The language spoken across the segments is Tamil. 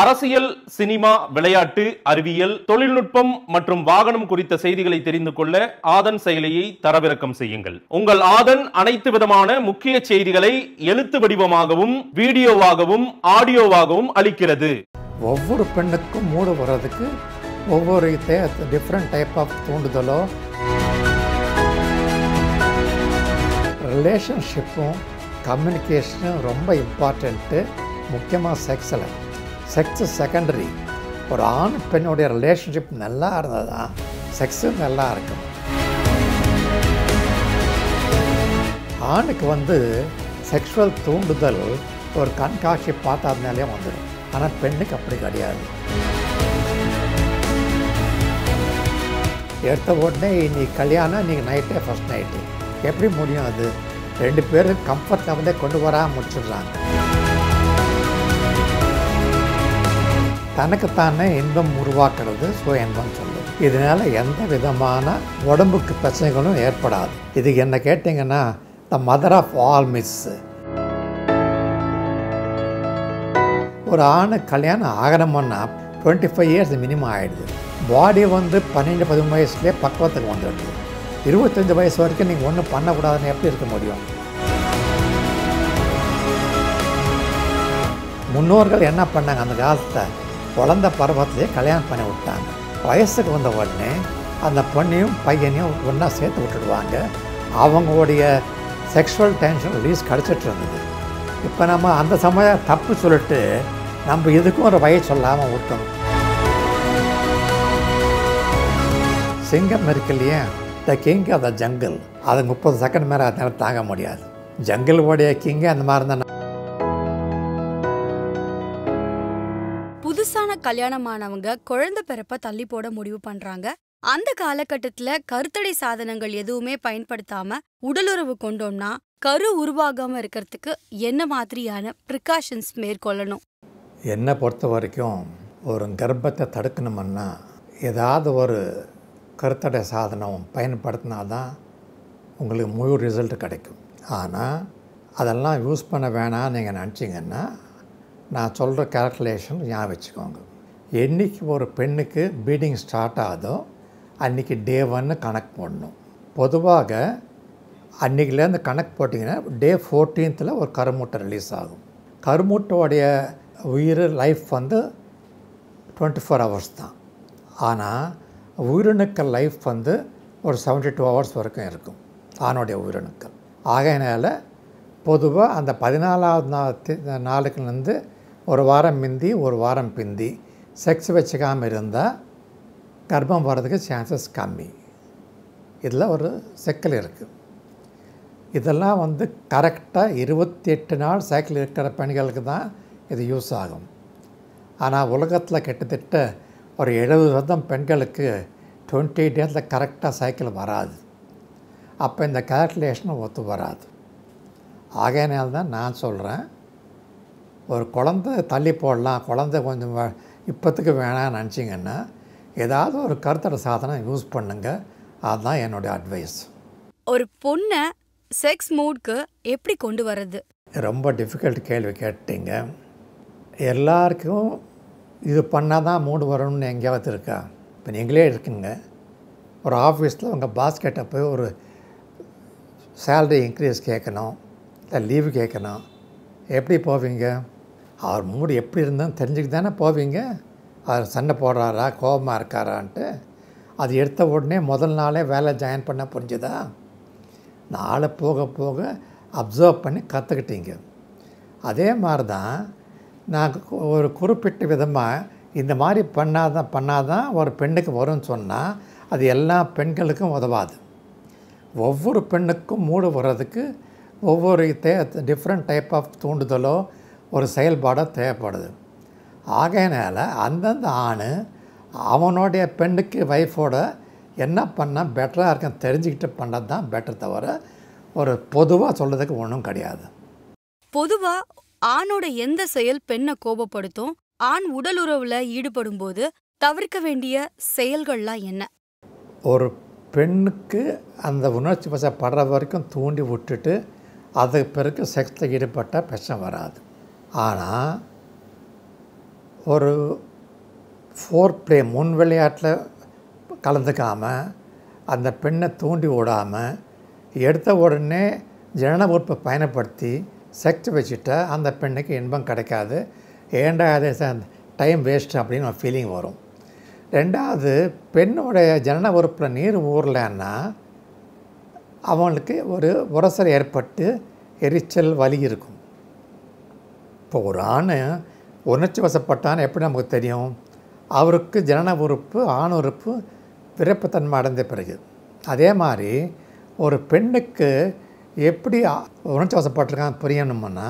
அரசியல் சினிமா விளையாட்டு அறிவியல் தொழில்நுட்பம் மற்றும் வாகனம் குறித்த செய்திகளை தெரிந்து கொள்ள ஆதன் செயலியை தரவிறக்கம் செய்யுங்கள் உங்கள் ஆதன் அனைத்து விதமான முக்கிய செய்திகளை எழுத்து வடிவமாகவும் வீடியோவாகவும் ஆடியோவாகவும் அளிக்கிறது ஒவ்வொரு பெண்ணுக்கும் மூட வர்றதுக்கு ஒவ்வொரு டிஃப்ரெண்ட் டைப் ஆஃப் தூண்டுதலோ ரிலேஷன்ஷிப்பும் கம்யூனிகேஷனும் ரொம்ப இம்பார்ட்டண்ட்டு முக்கியமாக செக்ஸில் செக்ஸ் செகண்டரி ஒரு ஆண் பெண்ணுடைய ரிலேஷன்ஷிப் நல்லா இருந்தது தான் செக்ஸு நல்லா இருக்கும் ஆணுக்கு வந்து செக்ஷுவல் தூண்டுதல் ஒரு கண்காட்சி பார்த்தாருனாலே வந்துடும் ஆனால் பெண்ணுக்கு அப்படி கிடையாது எடுத்த உடனே இன்னைக்கு கல்யாணம் இன்றைக்கி நைட்டே ஃபஸ்ட் நைட்டு எப்படி முடியும் அது ரெண்டு பேரும் கம்ஃபர்ட் லெவலே கொண்டு வரா முடிச்சிடுறாங்க தனக்குத்தானே இன்பம் உருவாக்குறது சுய இன்பம் சொல்லும் இதனால் எந்த விதமான உடம்புக்கு பிரச்சனைகளும் ஏற்படாது இது என்ன கேட்டிங்கன்னா த மதர் ஆஃப் ஆல் மிஸ்ஸு ஒரு ஆணு கல்யாணம் ஆகணும்னா டுவெண்ட்டி ஃபைவ் இயர்ஸ் மினிமம் ஆகிடுது பாடி வந்து பன்னெண்டு பதிமூணு வயசுலேயே பக்குவத்துக்கு வந்துடுது இருபத்தஞ்சி வயசு வரைக்கும் நீங்கள் ஒன்றும் பண்ணக்கூடாதுன்னு எப்படி இருக்க முடியும் முன்னோர்கள் என்ன பண்ணாங்க அந்த காலத்தை குழந்த பருவத்திலே கல்யாணம் பண்ணி விட்டாங்க வயசுக்கு வந்த உடனே அந்த பொண்ணையும் பையனையும் ஒன்றா சேர்த்து விட்டுடுவாங்க அவங்களுடைய செக்ஷுவல் டென்ஷன் ரிலீஸ் கிடச்சிட்டு இருந்தது இப்போ நம்ம அந்த சமயம் தப்பு சொல்லிட்டு நம்ம எதுக்கும் ஒரு வய சொல்லாமல் விட்டோம் சிங்கம் இருக்கு the king of the jungle அது முப்பது செகண்ட் மேலே அதனால் தாங்க முடியாது ஜங்கிளுடைய கிங்கே அந்த மாதிரி இருந்தால் கல்யாணம் ஆனவங்க குழந்தை பிறப்ப தள்ளி போட முடிவு பண்றாங்க அந்த காலகட்டத்துல கருத்தடை சாதனங்கள் எதுவுமே பயன்படுத்தாம உடலுறவு கொண்டோம்னா கரு உருவாகாம இருக்கிறதுக்கு என்ன மாதிரியான ப்ரிகாஷன்ஸ் மேற்கொள்ளணும் என்னை பொறுத்த வரைக்கும் ஒரு கர்ப்பத்தை தடுக்கணும்னா ஏதாவது ஒரு கருத்தடை சாதனம் பயன்படுத்தினாதான் தான் உங்களுக்கு முழு ரிசல்ட் கிடைக்கும் ஆனால் அதெல்லாம் யூஸ் பண்ண வேணாம்னு நீங்கள் நினச்சிங்கன்னா நான் சொல்கிற கேல்குலேஷன் ஞாபகம் வச்சுக்கோங்க என்றைக்கு ஒரு பெண்ணுக்கு ப்ளீடிங் ஸ்டார்ட் ஆகுதோ அன்றைக்கி டே ஒன்று கணக்கு போடணும் பொதுவாக அன்றைக்கிலேருந்து கணக்கு போட்டிங்கன்னா டே ஃபோர்டீன்த்தில் ஒரு கருமூட்டை ரிலீஸ் ஆகும் கருமூட்டோடைய உயிர் லைஃப் வந்து டுவெண்ட்டி ஃபோர் ஹவர்ஸ் தான் ஆனால் உயிரணுக்கள் லைஃப் வந்து ஒரு செவன்ட்டி டூ ஹவர்ஸ் வரைக்கும் இருக்கும் ஆணுடைய உயிரணுக்கள் ஆகையினால் பொதுவாக அந்த பதினாலாவது நாளுக்குலேருந்து ஒரு வாரம் பிந்தி ஒரு வாரம் பிந்தி செக்ஸ் வச்சுக்காமல் இருந்தால் கர்ப்பம் வர்றதுக்கு சான்சஸ் கம்மி இதில் ஒரு சிக்கல் இருக்குது இதெல்லாம் வந்து கரெக்டாக இருபத்தி எட்டு நாள் சைக்கிள் இருக்கிற பெண்களுக்கு தான் இது யூஸ் ஆகும் ஆனால் உலகத்தில் கிட்டத்தட்ட ஒரு எழுபது சதம் பெண்களுக்கு டுவெண்ட்டி டேஸில் கரெக்டாக சைக்கிள் வராது அப்போ இந்த கால்குலேஷன் ஒத்து வராது ஆகையினால்தான் தான் நான் சொல்கிறேன் ஒரு குழந்த தள்ளி போடலாம் குழந்த கொஞ்சம் இப்போத்துக்கு வேணாம்னு நினச்சிங்கன்னா ஏதாவது ஒரு கருத்தட சாதனம் யூஸ் பண்ணுங்கள் அதுதான் என்னுடைய அட்வைஸ் ஒரு பொண்ணை செக்ஸ் மூட்க்கு எப்படி கொண்டு வர்றது ரொம்ப டிஃபிகல்ட் கேள்வி கேட்டீங்க எல்லாருக்கும் இது பண்ணால் தான் மூடு வரணும்னு எங்கேயாவது இருக்கா இப்போ நீங்களே இருக்குங்க ஒரு ஆஃபீஸில் உங்கள் பாஸ்கெட்டை போய் ஒரு சேல்ரி இன்க்ரீஸ் கேட்கணும் இல்லை லீவு கேட்கணும் எப்படி போவீங்க அவர் மூடு எப்படி இருந்தாலும் தெரிஞ்சுக்கி தானே போவீங்க அவர் சண்டை போடுறாரா கோபமாக இருக்காரான்ட்டு அது எடுத்த உடனே முதல் நாளே வேலை ஜாயின் பண்ண புரிஞ்சுதா நாளை போக போக அப்சர்வ் பண்ணி கற்றுக்கிட்டீங்க அதே மாதிரி தான் நான் ஒரு குறிப்பிட்ட விதமாக இந்த மாதிரி பண்ணாதான் பண்ணாதான் ஒரு பெண்ணுக்கு வரும்னு சொன்னால் அது எல்லா பெண்களுக்கும் உதவாது ஒவ்வொரு பெண்ணுக்கும் மூடு வர்றதுக்கு ஒவ்வொரு தே டிஃப்ரெண்ட் டைப் ஆஃப் தூண்டுதலோ ஒரு செயல்பாடாக தேவைப்படுது ஆகையினால் அந்தந்த ஆண் அவனுடைய பெண்ணுக்கு ஒய்ஃபோட என்ன பண்ணால் பெட்டராக இருக்கும் தெரிஞ்சுக்கிட்டு பண்ணது தான் பெட்டர் தவிர ஒரு பொதுவாக சொல்கிறதுக்கு ஒன்றும் கிடையாது பொதுவாக ஆணோட எந்த செயல் பெண்ணை கோபப்படுத்தும் ஆண் உடலுறவில் ஈடுபடும் போது தவிர்க்க வேண்டிய செயல்கள்லாம் என்ன ஒரு பெண்ணுக்கு அந்த உணர்ச்சி வசப்படுற வரைக்கும் தூண்டி விட்டுட்டு அதுக்கு பிறகு செக்ஸில் ஈடுபட்டால் பிரச்சனை வராது ஆனால் ஒரு ஃபோர் ப்ளே முன் விளையாட்டில் கலந்துக்காமல் அந்த பெண்ணை தூண்டி விடாமல் எடுத்த உடனே ஜனன உறுப்பை பயணப்படுத்தி செக்ஸ் வச்சுட்டா அந்த பெண்ணுக்கு இன்பம் கிடைக்காது ஏண்டா அது டைம் வேஸ்ட் அப்படின்னு ஒரு ஃபீலிங் வரும் ரெண்டாவது பெண்ணுடைய ஜனன உறுப்பில் நீர் ஊறலன்னா அவங்களுக்கு ஒரு உரசல் ஏற்பட்டு எரிச்சல் வலி இருக்கும் இப்போ ஒரு ஆண் உணர்ச்சி வசப்பட்டான்னு எப்படி நமக்கு தெரியும் அவருக்கு ஜனன உறுப்பு ஆண் உறுப்பு பிறப்புத்தன்மை அடைந்த பிறகு அதே மாதிரி ஒரு பெண்ணுக்கு எப்படி உணர்ச்சி வசப்பட்டிருக்காங்க புரியணும்னா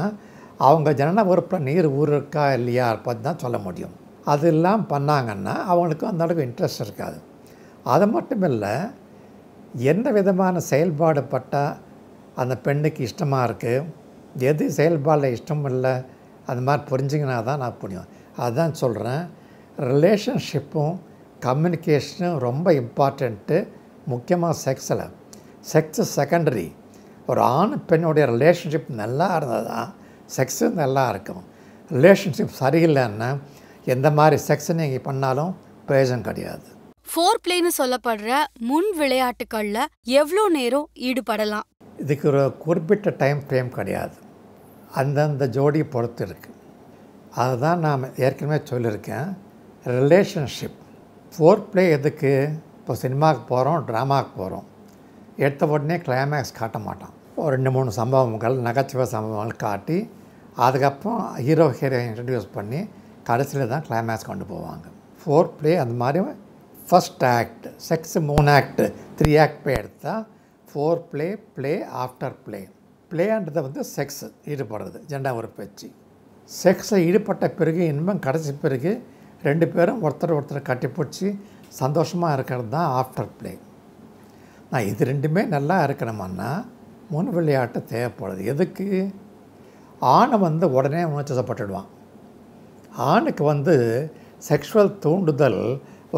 அவங்க ஜனன உறுப்பில் நீர் ஊருக்கா இல்லையா பார்த்து தான் சொல்ல முடியும் அது அதெல்லாம் பண்ணாங்கன்னா அவங்களுக்கு அந்த அளவுக்கு இன்ட்ரெஸ்ட் இருக்காது அது மட்டும் இல்லை எந்த விதமான செயல்பாடு பட்டால் அந்த பெண்ணுக்கு இஷ்டமாக இருக்குது எது செயல்பாடில் இஷ்டம் இல்லை அது மாதிரி புரிஞ்சிங்கன்னா தான் நான் புரியும் அதுதான் சொல்கிறேன் ரிலேஷன்ஷிப்பும் கம்யூனிகேஷனும் ரொம்ப இம்பார்ட்டண்ட்டு முக்கியமாக செக்ஸில் செக்ஸ் செகண்டரி ஒரு ஆண் பெண்ணுடைய ரிலேஷன்ஷிப் நல்லா இருந்தால் தான் செக்ஸு நல்லா இருக்கும் ரிலேஷன்ஷிப் சரியில்லைன்னா எந்த மாதிரி செக்ஸ் நீங்கள் பண்ணாலும் பிரயோஜனம் கிடையாது ஃபோர் பிளேன்னு சொல்லப்படுற முன் விளையாட்டுக்களில் எவ்வளோ நேரம் ஈடுபடலாம் இதுக்கு ஒரு குறிப்பிட்ட டைம் ஃப்ரேம் கிடையாது அந்தந்த ஜோடியை பொறுத்து இருக்குது அதுதான் நாம் ஏற்கனவே சொல்லியிருக்கேன் ரிலேஷன்ஷிப் ஃபோர் ப்ளே எதுக்கு இப்போ சினிமாவுக்கு போகிறோம் ட்ராமாவுக்கு போகிறோம் எடுத்த உடனே கிளைமேக்ஸ் காட்ட மாட்டான் ஒரு ரெண்டு மூணு சம்பவங்கள் நகைச்சுவை சம்பவங்கள் காட்டி அதுக்கப்புறம் ஹீரோ ஹீரோயின் இன்ட்ரடியூஸ் பண்ணி கடைசியில் தான் கிளைமேக்ஸ் கொண்டு போவாங்க ஃபோர் ப்ளே அந்த மாதிரி ஃபஸ்ட் ஆக்ட் செக்ஸ் மூணு ஆக்ட் த்ரீ ஆக்ட் ப்ளே எடுத்தால் foreplay play afterplay பிளேன்றதை வந்து செக்ஸ் ஈடுபடுறது ஜெண்டா ஒரு பேச்சு செக்ஸில் ஈடுபட்ட பிறகு இன்பம் கடைசி பிறகு ரெண்டு பேரும் ஒருத்தர் ஒருத்தர் கட்டிப்பிடிச்சி சந்தோஷமாக இருக்கிறது தான் ஆஃப்டர் பிளே நான் இது ரெண்டுமே நல்லா இருக்கணுமான்னா முன் விளையாட்டு தேவைப்படுது எதுக்கு ஆணை வந்து உடனே உணர்ச்சப்பட்டுடுவான் ஆணுக்கு வந்து செக்ஷுவல் தூண்டுதல்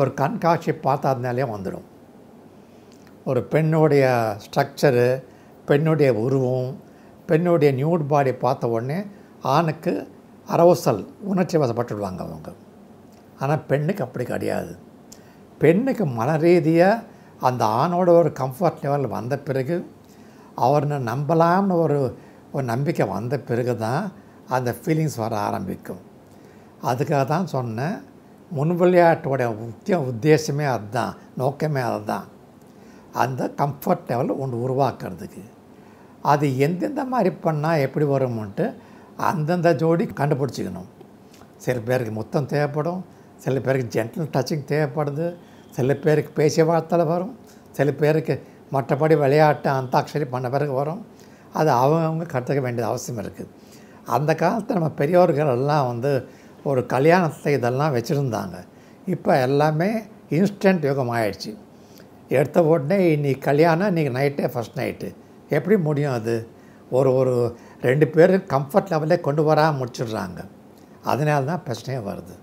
ஒரு கண்காட்சி பார்த்தாதனாலே வந்துடும் ஒரு பெண்ணுடைய ஸ்ட்ரக்சரு பெண்ணுடைய உருவம் பெண்ணுடைய நியூட் பாடி பார்த்த உடனே ஆணுக்கு அரவசல் உணர்ச்சி வசப்பட்டுடுவாங்க அவங்க ஆனால் பெண்ணுக்கு அப்படி கிடையாது பெண்ணுக்கு மன ரீதியாக அந்த ஆணோட ஒரு கம்ஃபர்ட் லெவல் வந்த பிறகு அவரை நம்பலாம்னு ஒரு ஒரு நம்பிக்கை வந்த பிறகு தான் அந்த ஃபீலிங்ஸ் வர ஆரம்பிக்கும் அதுக்காக தான் சொன்னேன் முன் விளையாட்டோடைய முக்கிய உத்தேசமே அதுதான் நோக்கமே அதுதான் அந்த கம்ஃபர்ட் லெவல் ஒன்று உருவாக்குறதுக்கு அது எந்தெந்த மாதிரி பண்ணால் எப்படி வரும்ன்ட்டு அந்தந்த ஜோடி கண்டுபிடிச்சிக்கணும் சில பேருக்கு முத்தம் தேவைப்படும் சில பேருக்கு ஜென்டல் டச்சிங் தேவைப்படுது சில பேருக்கு பேசிய வார்த்தையில் வரும் சில பேருக்கு மற்றபடி விளையாட்டு அந்தாட்சரி பண்ண பிறகு வரும் அது அவங்கவுங்க கற்றுக்க வேண்டியது அவசியம் இருக்குது அந்த காலத்தில் நம்ம பெரியோர்கள் எல்லாம் வந்து ஒரு கல்யாணத்தை இதெல்லாம் வச்சுருந்தாங்க இப்போ எல்லாமே இன்ஸ்டன்ட் யோகம் ஆயிடுச்சு எடுத்த உடனே இன்றைக்கி கல்யாணம் இன்றைக்கி நைட்டே ஃபஸ்ட் நைட்டு எப்படி முடியும் அது ஒரு ஒரு ரெண்டு பேரும் கம்ஃபர்ட் லெவலே கொண்டு வரா முடிச்சிடுறாங்க அதனால தான் பிரச்சனையே வருது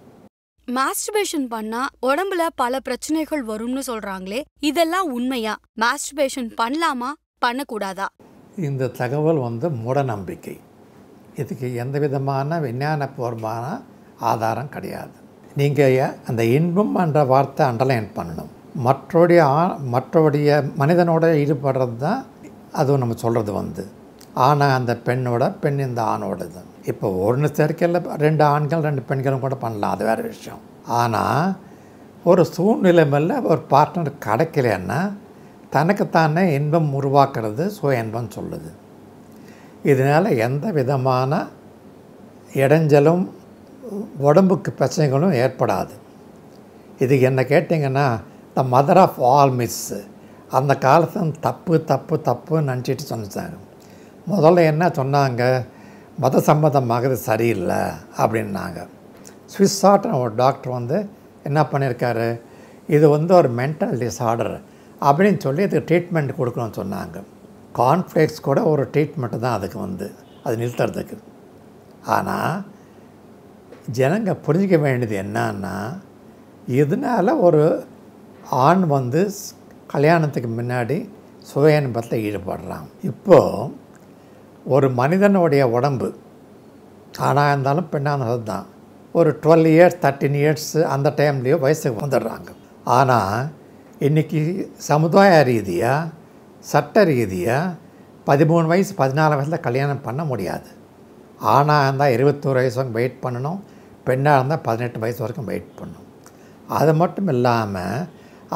மாஸ்டர்பேஷன் பண்ணா உடம்புல பல பிரச்சனைகள் வரும்னு சொல்றாங்களே இதெல்லாம் உண்மையா மாஸ்டர்பேஷன் பண்ணலாமா பண்ணக்கூடாதா இந்த தகவல் வந்து மூட நம்பிக்கை இதுக்கு எந்த விதமான விஞ்ஞானபூர்வமான ஆதாரம் கிடையாது நீங்கள் அந்த இன்பம் என்ற வார்த்தை அண்டர்லைன் பண்ணணும் மற்றோடைய மற்றோடைய மனிதனோட ஈடுபடுறது தான் அதுவும் நம்ம சொல்கிறது வந்து ஆனால் அந்த பெண்ணோட பெண் இந்த ஆணோட இது இப்போ ஒரு சேர்க்கையில் ரெண்டு ஆண்கள் ரெண்டு பெண்களும் கூட பண்ணலாம் அது வேறு விஷயம் ஆனால் ஒரு சூழ்நிலை ஒரு பார்ட்னர் கிடைக்கலன்னா தனக்குத்தானே இன்பம் உருவாக்குறது சுய இன்பம் சொல்லுது இதனால் எந்த விதமான இடைஞ்சலும் உடம்புக்கு பிரச்சனைகளும் ஏற்படாது இது என்ன கேட்டிங்கன்னா த மதர் ஆஃப் ஆல் மிஸ்ஸு அந்த காலத்தில் தப்பு தப்பு தப்புன்னு நினச்சிட்டு சொன்னாங்க முதல்ல என்ன சொன்னாங்க மத சம்மந்தமாக இது சரியில்லை அப்படின்னாங்க சுவிஸ் ஆட்டின ஒரு டாக்டர் வந்து என்ன பண்ணியிருக்காரு இது வந்து ஒரு மென்டல் டிஸார்டர் அப்படின்னு சொல்லி இதுக்கு ட்ரீட்மெண்ட் கொடுக்கணும்னு சொன்னாங்க கான்ஃப்ளெக்ஸ் கூட ஒரு ட்ரீட்மெண்ட்டு தான் அதுக்கு வந்து அது நிறுத்துறதுக்கு ஆனால் ஜனங்க புரிஞ்சிக்க வேண்டியது என்னன்னா இதனால் ஒரு ஆண் வந்து கல்யாணத்துக்கு முன்னாடி சுவையன்பத்தில் ஈடுபடுறான் இப்போது ஒரு மனிதனுடைய உடம்பு ஆணாக இருந்தாலும் பெண்ணாக தான் ஒரு டுவெல் இயர்ஸ் தேர்ட்டின் இயர்ஸு அந்த டைம்லேயோ வயசுக்கு வந்துடுறாங்க ஆனால் இன்றைக்கி சமுதாய ரீதியாக சட்ட ரீதியாக பதிமூணு வயசு பதினாலு வயசில் கல்யாணம் பண்ண முடியாது ஆணாக இருந்தால் இருபத்தோரு வயசு வரைக்கும் வெயிட் பண்ணணும் பெண்ணாக இருந்தால் பதினெட்டு வயசு வரைக்கும் வெயிட் பண்ணணும் அது மட்டும் இல்லாமல்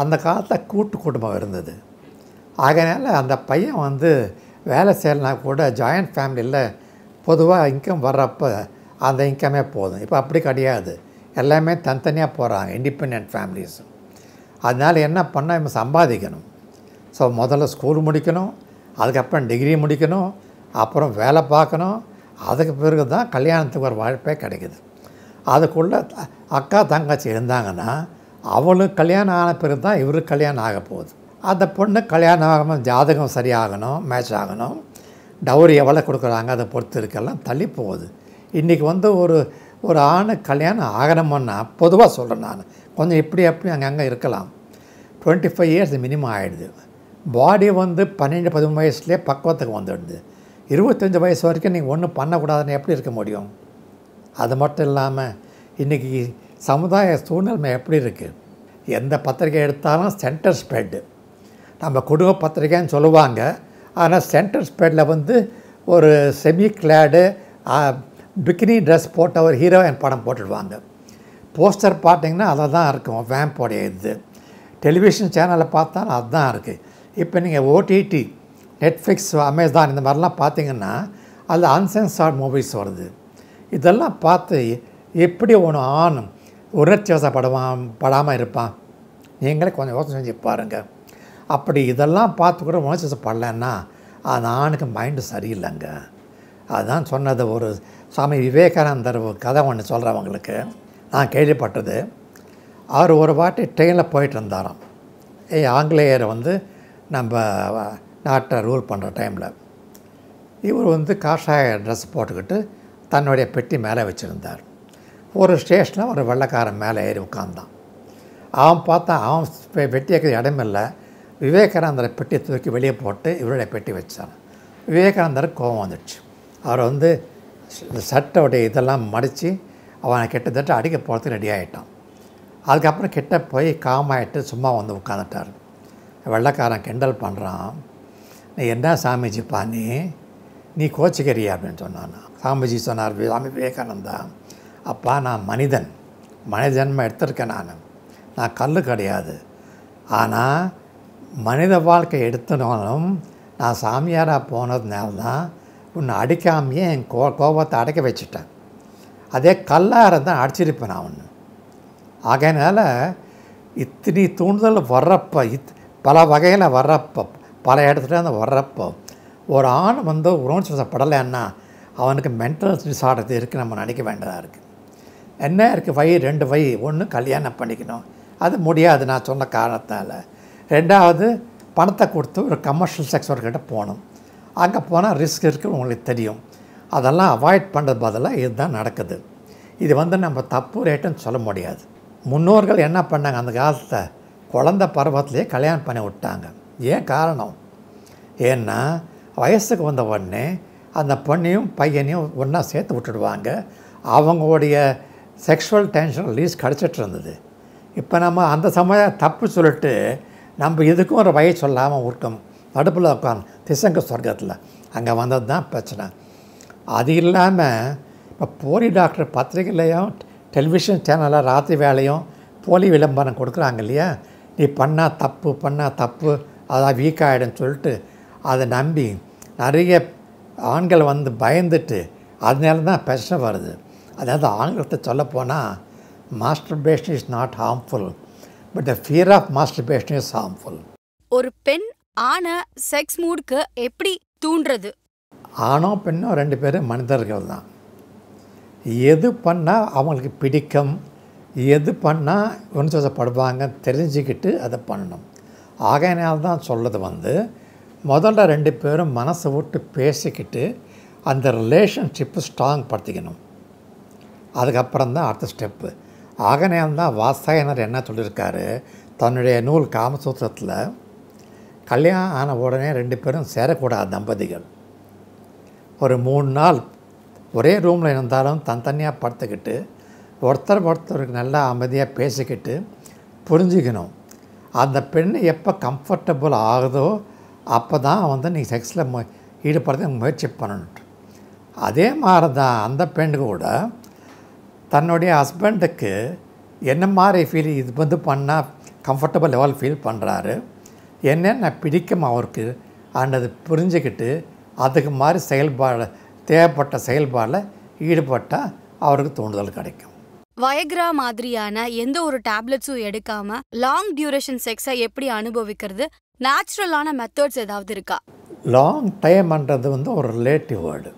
அந்த காலத்தில் கூட்டு குடும்பம் இருந்தது ஆகையினால அந்த பையன் வந்து வேலை செய்யலைனா கூட ஜாயிண்ட் ஃபேமிலியில் பொதுவாக இன்கம் வர்றப்போ அந்த இன்கமே போதும் இப்போ அப்படி கிடையாது எல்லாமே தனித்தனியாக போகிறாங்க இண்டிபெண்ட் ஃபேமிலிஸ் அதனால் என்ன பண்ணால் இவன் சம்பாதிக்கணும் ஸோ முதல்ல ஸ்கூல் முடிக்கணும் அதுக்கப்புறம் டிகிரி முடிக்கணும் அப்புறம் வேலை பார்க்கணும் அதுக்கு பிறகு தான் கல்யாணத்துக்கு ஒரு வாழ்ப்பே கிடைக்குது அதுக்குள்ளே அக்கா தங்கச்சி இருந்தாங்கன்னா அவளும் கல்யாணம் ஆன பிறகு தான் இவரும் கல்யாணம் ஆக போகுது அந்த பொண்ணு கல்யாணம் ஆகணும் ஜாதகம் சரியாகணும் மேட்ச் ஆகணும் டவுரி எவ்வளோ கொடுக்குறாங்க அதை பொறுத்து இருக்கெல்லாம் தள்ளி போகுது இன்றைக்கி வந்து ஒரு ஒரு ஆண் கல்யாணம் ஆகணும்னா பொதுவாக சொல்கிறேன் நான் கொஞ்சம் இப்படி அப்படி அங்கே இருக்கலாம் டுவெண்ட்டி ஃபைவ் இயர்ஸ் மினிமம் ஆகிடுது பாடி வந்து பன்னெண்டு பதிமூணு வயசுலேயே பக்குவத்துக்கு வந்துடுது இருபத்தஞ்சி வயசு வரைக்கும் நீங்கள் ஒன்றும் பண்ணக்கூடாதுன்னு எப்படி இருக்க முடியும் அது மட்டும் இல்லாமல் இன்றைக்கி சமுதாய சூழ்நிலை எப்படி இருக்குது எந்த பத்திரிகை எடுத்தாலும் சென்டர் ஸ்ப்ரெட்டு நம்ம குடும்ப பத்திரிக்கைன்னு சொல்லுவாங்க ஆனால் சென்டர் ஸ்ப்ரெட்டில் வந்து ஒரு செமி கிளாடு பிக்னி ட்ரெஸ் போட்ட ஒரு ஹீரோயின் படம் போட்டுடுவாங்க போஸ்டர் பார்த்தீங்கன்னா அதை தான் இருக்கும் வேம்போடைய இது டெலிவிஷன் சேனலை பார்த்தாலும் அதுதான் இருக்குது இப்போ நீங்கள் ஓடிடி நெட்ஃப்ளிக்ஸ் அமேசான் இந்த மாதிரிலாம் பார்த்தீங்கன்னா அதில் அன்சென்சார்ட் மூவிஸ் வருது இதெல்லாம் பார்த்து எப்படி ஒன்று ஆணும் உணர்ச்சி வசப்படுவான் படாமல் இருப்பான் நீங்களே கொஞ்சம் யோசனை செஞ்சு பாருங்கள் அப்படி இதெல்லாம் பார்த்து கூட உணர்ச்சி வசப்படலைன்னா அது ஆணுக்கு மைண்டு சரியில்லைங்க அதுதான் சொன்னது ஒரு சுவாமி விவேகானந்தர் கதை ஒன்று சொல்கிறவங்களுக்கு நான் கேள்விப்பட்டது அவர் ஒரு வாட்டி ட்ரெயினில் போயிட்டு இருந்தாராம் ஏ ஆங்கிலேயர் வந்து நம்ம நாட்டை ரூல் பண்ணுற டைமில் இவர் வந்து காஷாய ட்ரெஸ் போட்டுக்கிட்டு தன்னுடைய பெட்டி மேலே வச்சுருந்தார் ஒரு ஸ்டேஷனில் ஒரு வெள்ளைக்காரன் மேலே ஏறி உட்காந்தான் அவன் பார்த்தா அவன் வெட்டி வைக்கிற இடமில்லை விவேகானந்தரை பெட்டியை தூக்கி வெளியே போட்டு இவருடைய பெட்டி வச்சான் விவேகானந்தர் கோபம் வந்துடுச்சு அவர் வந்து சட்டோடைய இதெல்லாம் மடித்து அவனை கிட்டத்தட்ட அடிக்க போகிறதுக்கு ரெடி ஆகிட்டான் அதுக்கப்புறம் கிட்ட போய் காமாயிட்டு சும்மா வந்து உட்காந்துட்டார் வெள்ளைக்காரன் கிண்டல் பண்ணுறான் நீ என்ன சாமிஜி பாணி நீ கோச்சிக்கிறியா அப்படின்னு சொன்னான் சாமிஜி சொன்னார் சாமி விவேகானந்தா அப்பா நான் மனிதன் மனித ஜென்மம் எடுத்திருக்கேன் நான் நான் கல் கிடையாது ஆனால் மனித வாழ்க்கை எடுத்தனாலும் நான் சாமியாராக போனதுனால தான் உன்னை அடிக்காமையே என் கோ கோபத்தை அடைக்க வச்சுட்டேன் அதே கல்லாக இருந்தால் அடிச்சிருப்பேன் நான் ஒன்று ஆகையினால இத்தனி தூண்டுதல் வர்றப்போ இத் பல வகையில் வர்றப்போ பல இடத்துல வர்றப்போ ஒரு ஆண் வந்து உணவு சுவாசப்படலைன்னா அவனுக்கு மென்டல் டிசார்டர் இருக்குது நம்ம நினைக்க வேண்டியதாக இருக்குது என்ன இருக்குது வயி ரெண்டு வை ஒன்று கல்யாணம் பண்ணிக்கணும் அது முடியாது நான் சொன்ன காரணத்தால் ரெண்டாவது பணத்தை கொடுத்து ஒரு கமர்ஷியல் ஒர்க்கிட்ட போகணும் அங்கே போனால் ரிஸ்க் இருக்குன்னு உங்களுக்கு தெரியும் அதெல்லாம் அவாய்ட் பண்ணுறது பதிலாக இதுதான் நடக்குது இது வந்து நம்ம தப்பு ரேட்டுன்னு சொல்ல முடியாது முன்னோர்கள் என்ன பண்ணாங்க அந்த காலத்தை குழந்த பருவத்திலேயே கல்யாணம் பண்ணி விட்டாங்க ஏன் காரணம் ஏன்னா வயசுக்கு வந்த உடனே அந்த பொண்ணையும் பையனையும் ஒன்றா சேர்த்து விட்டுடுவாங்க அவங்களுடைய செக்ஷுவல் டென்ஷன் ரிலீஸ் கிடச்சிட்டு இருந்தது இப்போ நம்ம அந்த சமயம் தப்பு சொல்லிட்டு நம்ம எதுக்கும் ஒரு வயசு சொல்லாமல் விட்டோம் தடுப்பில் உட்கார் திசங்க சொர்க்கத்தில் அங்கே வந்தது தான் பிரச்சனை அது இல்லாமல் இப்போ போலி டாக்டர் பத்திரிகையிலையும் டெலிவிஷன் சேனலில் ராத்திரி வேலையும் போலி விளம்பரம் கொடுக்குறாங்க இல்லையா நீ பண்ணால் தப்பு பண்ணால் தப்பு அதான் வீக் ஆகிடும்னு சொல்லிட்டு அதை நம்பி நிறைய ஆண்கள் வந்து பயந்துட்டு அதனால தான் பிரச்சனை வருது அதாவது ஆங்கிலத்தை சொல்லப்போனால் masturbation is not harmful but the fear of masturbation is harmful ஒரு பெண் ஆன செக்ஸ் மூடுக்கு எப்படி தூண்டுறது ஆணோ பெண்ணோ ரெண்டு பேரும் மனிதர்கள் தான் எது பண்ணால் அவங்களுக்கு பிடிக்கும் எது பண்ணால் உணர்ச்சப்படுவாங்க தெரிஞ்சுக்கிட்டு அதை பண்ணணும் ஆகையினால் தான் சொல்லது வந்து முதல்ல ரெண்டு பேரும் மனசை விட்டு பேசிக்கிட்டு அந்த ரிலேஷன்ஷிப்பை ஸ்ட்ராங் படுத்திக்கணும் அதுக்கப்புறம் தான் அடுத்த ஸ்டெப்பு ஆகநேயம் தான் வாசாயனர் என்ன சொல்லியிருக்காரு தன்னுடைய நூல் காமசூத்திரத்தில் கல்யாணம் ஆன உடனே ரெண்டு பேரும் சேரக்கூடாது தம்பதிகள் ஒரு மூணு நாள் ஒரே ரூமில் இருந்தாலும் தனித்தனியாக படுத்துக்கிட்டு ஒருத்தர் ஒருத்தருக்கு நல்லா அமைதியாக பேசிக்கிட்டு புரிஞ்சுக்கணும் அந்த பெண் எப்போ கம்ஃபர்டபுள் ஆகுதோ அப்போ தான் வந்து நீங்கள் செக்ஸில் மு ஈடுபடுறது முயற்சி பண்ணணும் அதே மாதிரி தான் அந்த பெண் கூட தன்னுடைய ஹஸ்பண்டுக்கு என்ன மாதிரி ஃபீல் இது வந்து பண்ணால் கம்ஃபர்டபுள் லெவல் ஃபீல் பண்ணுறாரு என்னென்ன பிடிக்கும் அவருக்கு ஆண்டது புரிஞ்சுக்கிட்டு அதுக்கு மாதிரி செயல்பாடு தேவைப்பட்ட செயல்பாடில் ஈடுபட்டால் அவருக்கு தூண்டுதல் கிடைக்கும் வயக்ரா மாதிரியான எந்த ஒரு டேப்லெட்ஸும் எடுக்காம லாங் டியூரேஷன் செக்ஸை எப்படி அனுபவிக்கிறது நேச்சுரலான மெத்தட்ஸ் ஏதாவது இருக்கா லாங் டைம்ன்றது வந்து ஒரு ரிலேட்டிவ் வேர்டு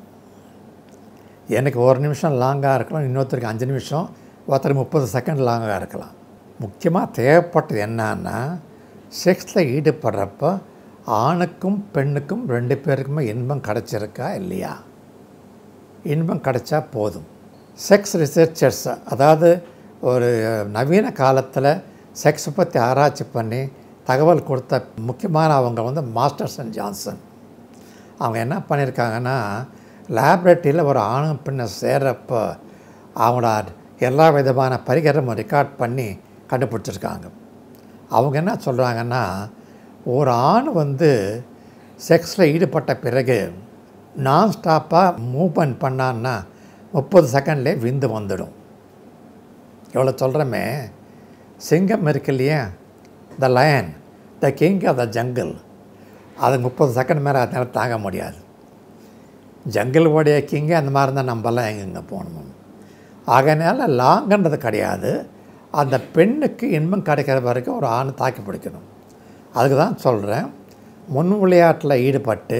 எனக்கு ஒரு நிமிஷம் லாங்காக இருக்கலாம் இன்னொருத்தருக்கு அஞ்சு நிமிஷம் ஒருத்தர் முப்பது செகண்ட் லாங்காக இருக்கலாம் முக்கியமாக தேவைப்பட்டது என்னன்னா செக்ஸில் ஈடுபடுறப்போ ஆணுக்கும் பெண்ணுக்கும் ரெண்டு பேருக்குமே இன்பம் கிடச்சிருக்கா இல்லையா இன்பம் கிடச்சா போதும் செக்ஸ் ரிசர்ச்சர்ஸ் அதாவது ஒரு நவீன காலத்தில் செக்ஸ் பற்றி ஆராய்ச்சி பண்ணி தகவல் கொடுத்த முக்கியமான அவங்க வந்து மாஸ்டர்ஸ் அண்ட் ஜான்சன் அவங்க என்ன பண்ணியிருக்காங்கன்னா லேப்ரட்டரியில் ஒரு ஆணும் பின்ன சேர்றப்போ அவங்களோட எல்லா விதமான பரிகரமும் ரெக்கார்ட் பண்ணி கண்டுபிடிச்சிருக்காங்க அவங்க என்ன சொல்கிறாங்கன்னா ஒரு ஆண் வந்து செக்ஸில் ஈடுபட்ட பிறகு நான் ஸ்டாப்பாக மூவ்மெண்ட் பண்ணான்னா முப்பது செகண்ட்லேயே விந்து வந்துடும் எவ்வளோ சொல்கிறோமே சிங்கம் இருக்கு இல்லையா the lion the king of the jungle அது முப்பது செகண்ட் மேலே அதனால் தாங்க முடியாது ஜங்கிள் உடைய கிங்கு அந்த மாதிரி தான் நம்மலாம் எங்கெங்கே போகணும் அதனால் லாங்கன்றது கிடையாது அந்த பெண்ணுக்கு இன்பம் கிடைக்கிற வரைக்கும் ஒரு ஆண் தாக்கி பிடிக்கணும் அதுக்கு தான் சொல்கிறேன் முன் விளையாட்டில் ஈடுபட்டு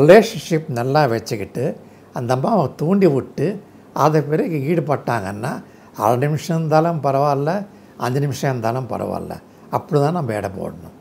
ரிலேஷன்ஷிப் நல்லா வச்சுக்கிட்டு அந்த அவன் தூண்டி விட்டு அதை பிறகு ஈடுபட்டாங்கன்னா அரை நிமிஷம் இருந்தாலும் பரவாயில்ல அஞ்சு நிமிஷம் இருந்தாலும் பரவாயில்ல அப்படி தான் நம்ம எடை போடணும்